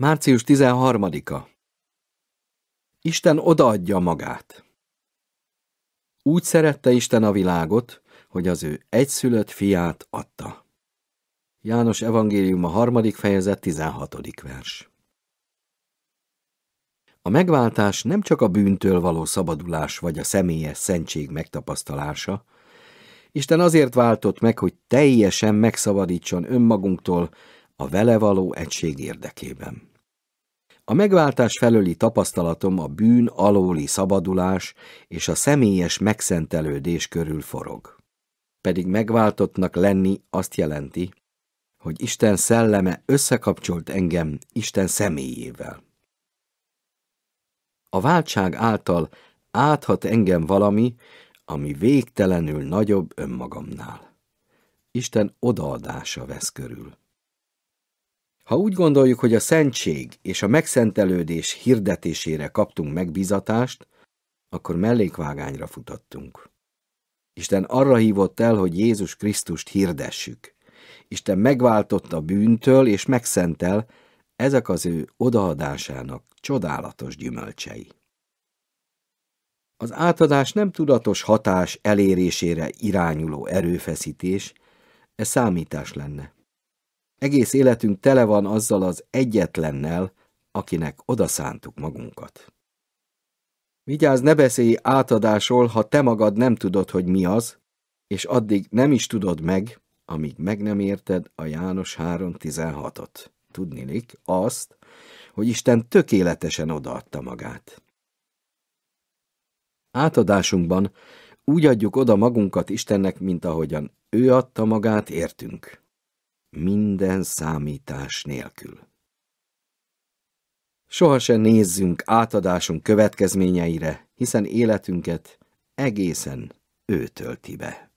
Március 13-a Isten odaadja magát. Úgy szerette Isten a világot, hogy az ő egyszülött fiát adta. János Evangélium a harmadik fejezet 16. vers. A megváltás nem csak a bűntől való szabadulás vagy a személyes szentség megtapasztalása, Isten azért váltott meg, hogy teljesen megszabadítson önmagunktól a vele való egység érdekében. A megváltás felőli tapasztalatom a bűn alóli szabadulás és a személyes megszentelődés körül forog. Pedig megváltottnak lenni azt jelenti, hogy Isten szelleme összekapcsolt engem Isten személyével. A váltság által áthat engem valami, ami végtelenül nagyobb önmagamnál. Isten odaadása vesz körül. Ha úgy gondoljuk, hogy a szentség és a megszentelődés hirdetésére kaptunk megbizatást, akkor mellékvágányra futottunk. Isten arra hívott el, hogy Jézus Krisztust hirdessük. Isten megváltott a bűntől és megszentel, ezek az ő odaadásának csodálatos gyümölcsei. Az átadás nem tudatos hatás elérésére irányuló erőfeszítés, ez számítás lenne. Egész életünk tele van azzal az egyetlennel, akinek odaszántuk magunkat. Vigyázz, ne beszélj átadásról, ha te magad nem tudod, hogy mi az, és addig nem is tudod meg, amíg meg nem érted a János 3.16-ot. Tudnilik azt, hogy Isten tökéletesen odaadta magát. Átadásunkban úgy adjuk oda magunkat Istennek, mint ahogyan ő adta magát, értünk minden számítás nélkül. Soha se nézzünk átadásunk következményeire, hiszen életünket egészen ő tölti be.